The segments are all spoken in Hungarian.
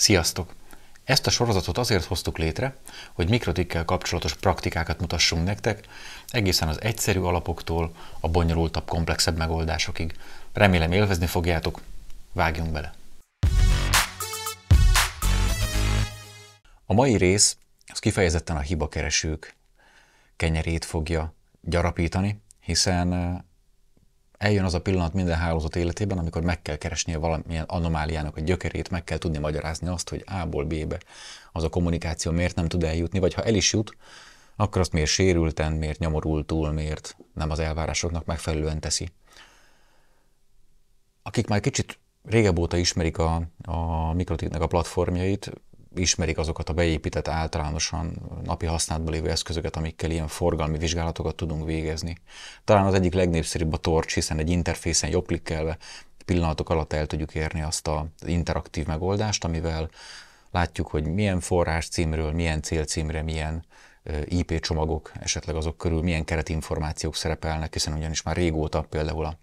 Sziasztok! Ezt a sorozatot azért hoztuk létre, hogy mikrotikkel kapcsolatos praktikákat mutassunk nektek, egészen az egyszerű alapoktól a bonyolultabb, komplexebb megoldásokig. Remélem élvezni fogjátok, vágjunk bele! A mai rész az kifejezetten a hibakeresők kenyerét fogja gyarapítani, hiszen eljön az a pillanat minden hálózat életében, amikor meg kell keresnie valamilyen anomáliának a gyökerét, meg kell tudni magyarázni azt, hogy A-ból B-be az a kommunikáció miért nem tud eljutni, vagy ha el is jut, akkor azt miért sérülten, miért nyomorultul, miért nem az elvárásoknak megfelelően teszi. Akik már kicsit régebb óta ismerik a, a Mikrotitnek a platformjait, ismerik azokat a beépített általánosan napi használatban lévő eszközöket, amikkel ilyen forgalmi vizsgálatokat tudunk végezni. Talán az egyik legnépszerűbb a torcs, hiszen egy interfészen jobb klikkelve pillanatok alatt el tudjuk érni azt az interaktív megoldást, amivel látjuk, hogy milyen forrás címről, milyen célcímre, milyen IP csomagok, esetleg azok körül milyen keretinformációk szerepelnek, hiszen ugyanis már régóta például a,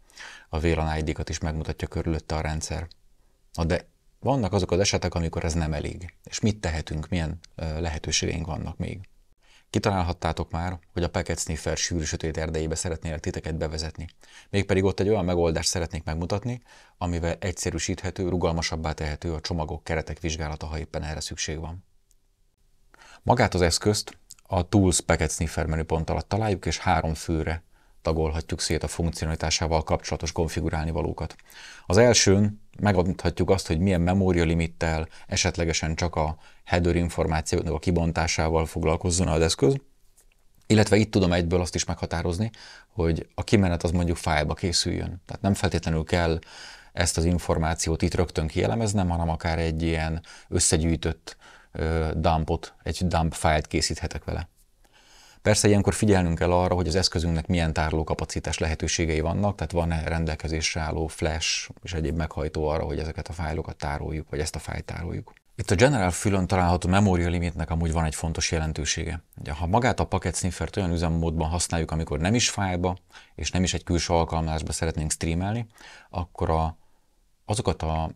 a VLAN ID-kat is megmutatja körülötte a rendszer. Na de vannak azok az esetek, amikor ez nem elég. És mit tehetünk, milyen lehetőségeink vannak még? Kitalálhattátok már, hogy a Packet Sniffer sűrű sötét erdejébe szeretnélek titeket bevezetni. Mégpedig ott egy olyan megoldást szeretnék megmutatni, amivel egyszerűsíthető, rugalmasabbá tehető a csomagok keretek vizsgálata, ha éppen erre szükség van. Magát az eszközt a Tools Packet Sniffer menüpont alatt találjuk, és három főre tagolhatjuk szét a funkcionalitásával kapcsolatos konfigurálni valókat. Az elsőn megadhatjuk azt, hogy milyen memórialimittel, esetlegesen csak a header információknak a kibontásával foglalkozzon az eszköz, illetve itt tudom egyből azt is meghatározni, hogy a kimenet az mondjuk fájlba készüljön. Tehát nem feltétlenül kell ezt az információt itt rögtön kielemeznem, hanem akár egy ilyen összegyűjtött dumpot, egy dump fájlt készíthetek vele. Persze ilyenkor figyelnünk kell arra, hogy az eszközünknek milyen tárolókapacitás lehetőségei vannak, tehát van-e rendelkezésre álló flash és egyéb meghajtó arra, hogy ezeket a fájlokat tároljuk, vagy ezt a fájlt tároljuk. Itt a General fülön található memória limitnek amúgy van egy fontos jelentősége. Ugye, ha magát a paket sniffert olyan üzemmódban használjuk, amikor nem is fájba, és nem is egy külső alkalmazásba szeretnénk streamelni, akkor a, azokat a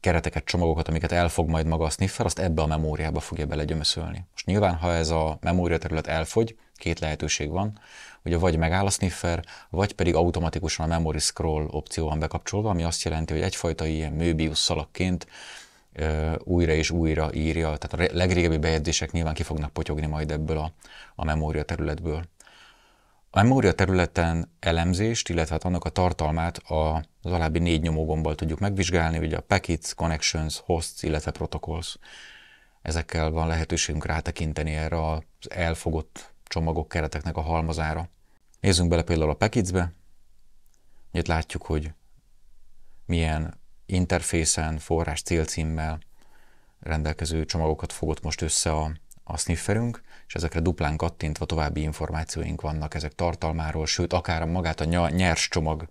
kereteket, csomagokat, amiket elfog majd maga a sniffer, azt ebbe a memóriába fogja belegyömöszölni. Most nyilván, ha ez a memória terület elfogy, két lehetőség van, ugye vagy megáll a sniffer, vagy pedig automatikusan a memory scroll opció van bekapcsolva, ami azt jelenti, hogy egyfajta ilyen Möbius szalakként újra és újra írja, tehát a legrégebbi bejegyzések nyilván ki fognak potyogni majd ebből a, a memória területből. A memória területen elemzést, illetve hát annak a tartalmát az alábbi négy nyomógombbal tudjuk megvizsgálni, ugye a packets, connections, hosts, illetve protocols. Ezekkel van lehetőségünk rátekinteni erre az elfogott csomagok, kereteknek a halmazára. Nézzünk bele például a package Itt látjuk, hogy milyen interfészen, forrás célcímmel rendelkező csomagokat fogott most össze a a snifferünk, és ezekre duplán kattintva további információink vannak ezek tartalmáról, sőt, akár magát a nyers csomag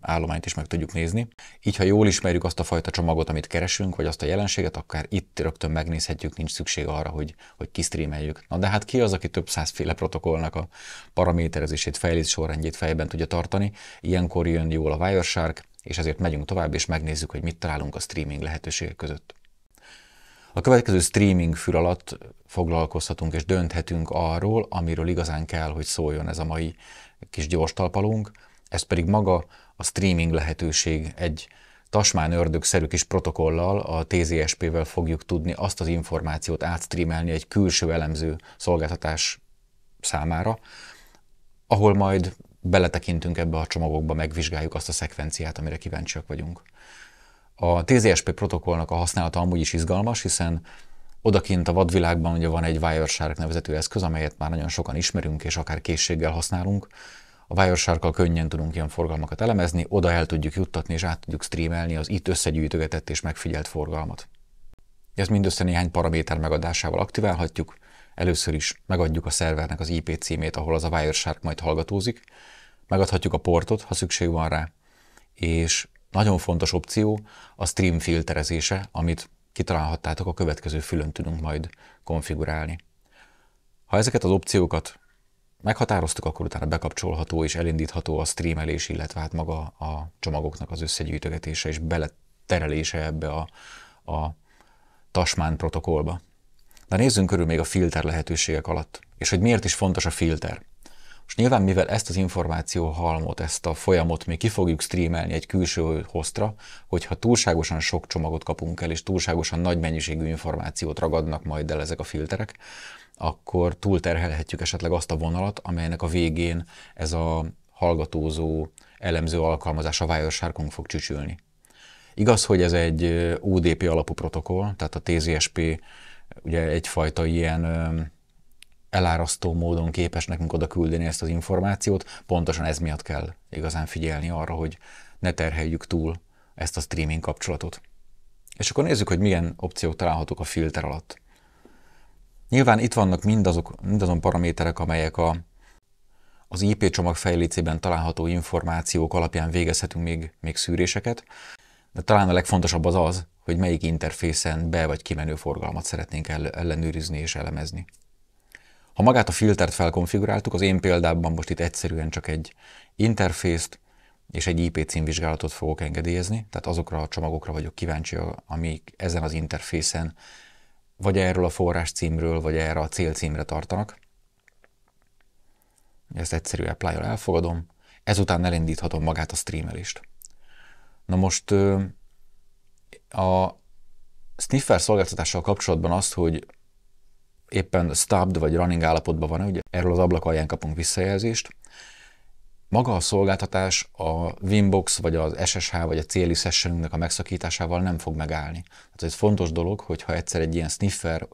állományt is meg tudjuk nézni. Így, ha jól ismerjük azt a fajta csomagot, amit keresünk, vagy azt a jelenséget, akár itt rögtön megnézhetjük, nincs szükség arra, hogy, hogy kisztrémeljük. Na de hát ki az, aki több százféle protokollnak a paraméterezését, fejlés sorrendjét fejben tudja tartani? Ilyenkor jön jól a Wireshark, és ezért megyünk tovább, és megnézzük, hogy mit találunk a streaming lehetőségek között. A következő streaming fül alatt foglalkozhatunk és dönthetünk arról, amiről igazán kell, hogy szóljon ez a mai kis gyors talpalunk, ez pedig maga a streaming lehetőség egy tasmán ördögszerű kis protokollal, a TZSP-vel fogjuk tudni azt az információt átstreamelni egy külső elemző szolgáltatás számára, ahol majd beletekintünk ebbe a csomagokba, megvizsgáljuk azt a szekvenciát, amire kíváncsiak vagyunk. A TZSP protokollnak a használata amúgy is izgalmas, hiszen odakint a vadvilágban ugye van egy Wireshark nevezető eszköz, amelyet már nagyon sokan ismerünk és akár készséggel használunk. A wireshark könnyen tudunk ilyen forgalmakat elemezni, oda el tudjuk juttatni és át tudjuk streamelni az itt összegyűjtögetett és megfigyelt forgalmat. Ezt mindössze néhány paraméter megadásával aktiválhatjuk. Először is megadjuk a szervernek az IP címét, ahol az a Wireshark majd hallgatózik. Megadhatjuk a portot, ha szükség van rá, és nagyon fontos opció a stream filterezése, amit kitalálhattátok, a következő fülön tudunk majd konfigurálni. Ha ezeket az opciókat meghatároztuk, akkor utána bekapcsolható és elindítható a streamelés, illetve hát maga a csomagoknak az összegyűjtögetése és beleterelése ebbe a, a Tasmán protokollba. De nézzünk körül még a filter lehetőségek alatt, és hogy miért is fontos a filter és nyilván, mivel ezt az információ halmot, ezt a folyamot még ki fogjuk streamelni egy külső hostra, hogyha túlságosan sok csomagot kapunk el, és túlságosan nagy mennyiségű információt ragadnak majd el ezek a filterek, akkor túlterhelhetjük esetleg azt a vonalat, amelynek a végén ez a hallgatózó, elemző alkalmazás a Wiresharkon fog csücsülni. Igaz, hogy ez egy UDP alapú protokoll, tehát a TZSP ugye egyfajta ilyen elárasztó módon képes nekünk oda küldeni ezt az információt, pontosan ez miatt kell igazán figyelni arra, hogy ne terheljük túl ezt a streaming kapcsolatot. És akkor nézzük, hogy milyen opciók találhatók a filter alatt. Nyilván itt vannak mindazok, mindazon paraméterek, amelyek a, az IP csomag fejlécében található információk alapján végezhetünk még, még szűréseket, de talán a legfontosabb az az, hogy melyik interfészen be- vagy kimenő forgalmat szeretnénk ellenőrizni és elemezni. Ha magát a filtert felkonfiguráltuk, az én példámban most itt egyszerűen csak egy interfészt és egy IP címvizsgálatot fogok engedélyezni, tehát azokra a csomagokra vagyok kíváncsi, amik ezen az interfészen vagy erről a forrás címről, vagy erre a cél címre tartanak. Ezt egyszerű apply elfogadom, ezután elindíthatom magát a streamelést. Na most a sniffer szolgáltatással kapcsolatban azt, hogy éppen stopped vagy running állapotban van, ugye erről az ablak alján kapunk visszajelzést. Maga a szolgáltatás a Winbox vagy az SSH vagy a CLI sessionünknek a megszakításával nem fog megállni. Tehát ez fontos dolog, hogyha egyszer egy ilyen sniffer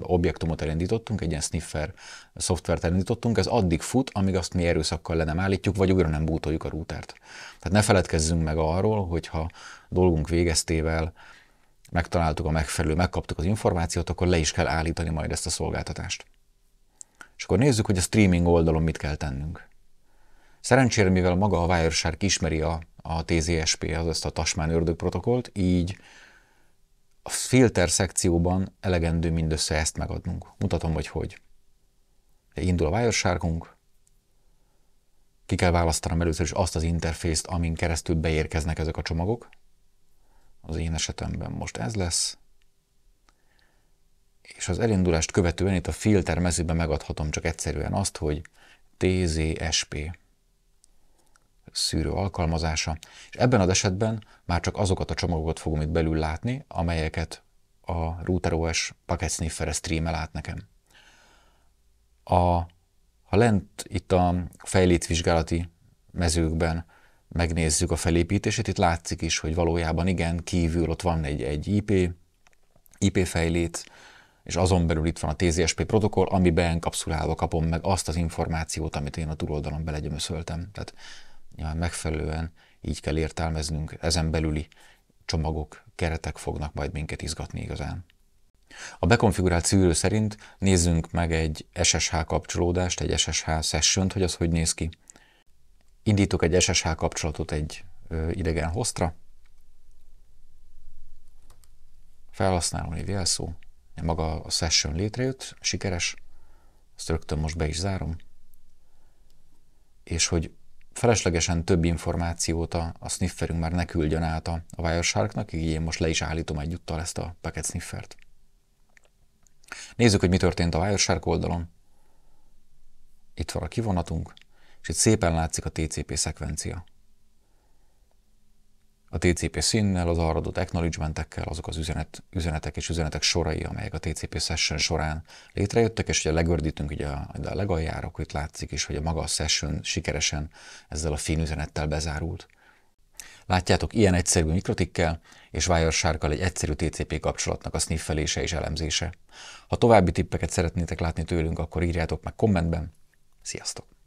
objektumot elindítottunk, egy ilyen sniffer szoftvert elindítottunk, ez addig fut, amíg azt mi erőszakkal le nem állítjuk, vagy újra nem bútoljuk a rútert. Tehát ne feledkezzünk meg arról, hogyha dolgunk végeztével megtaláltuk a megfelelő, megkaptuk az információt, akkor le is kell állítani majd ezt a szolgáltatást. És akkor nézzük, hogy a streaming oldalon mit kell tennünk. Szerencsére, mivel maga a Wireshark ismeri a, a TZSP, az ezt a Tasmán ördög protokollt, így a filter szekcióban elegendő mindössze ezt megadnunk. Mutatom, hogy hogy. Indul a Wiresharkunk, ki kell választanom először is azt az interfészt, amin keresztül beérkeznek ezek a csomagok az én esetemben most ez lesz, és az elindulást követően itt a filter mezőben megadhatom csak egyszerűen azt, hogy TZSP szűrő alkalmazása, és ebben az esetben már csak azokat a csomagokat fogom itt belül látni, amelyeket a RouterOS Packet Sniffer streamel át nekem. A, ha lent itt a fejlétvizsgálati mezőkben megnézzük a felépítését, itt látszik is, hogy valójában igen, kívül ott van egy, egy IP, IP fejlét, és azon belül itt van a TZSP protokoll, amiben kapszulálva kapom meg azt az információt, amit én a túloldalon belegyömöszöltem. Tehát nyilván megfelelően így kell értelmeznünk, ezen belüli csomagok, keretek fognak majd minket izgatni igazán. A bekonfigurált szűrő szerint nézzünk meg egy SSH kapcsolódást, egy SSH session hogy az hogy néz ki indítok egy SSH kapcsolatot egy idegen hostra, felhasználói jelszó, maga a session létrejött, sikeres, ezt rögtön most be is zárom, és hogy feleslegesen több információt a, a snifferünk már ne küldjön át a, a Wireshark-nak, így én most le is állítom egyúttal ezt a packet sniffert. Nézzük, hogy mi történt a Wireshark oldalon. Itt van a kivonatunk, és itt szépen látszik a TCP szekvencia. A TCP színnel, az arra adott acknowledgementekkel, azok az üzenet, üzenetek és üzenetek sorai, amelyek a TCP session során létrejöttek, és ugye legördítünk ugye a, a legaljára, akkor itt látszik is, hogy a maga a session sikeresen ezzel a fin üzenettel bezárult. Látjátok, ilyen egyszerű mikrotikkel és Wiresharkkal egy egyszerű TCP kapcsolatnak a sniffelése és elemzése. Ha további tippeket szeretnétek látni tőlünk, akkor írjátok meg kommentben. Sziasztok!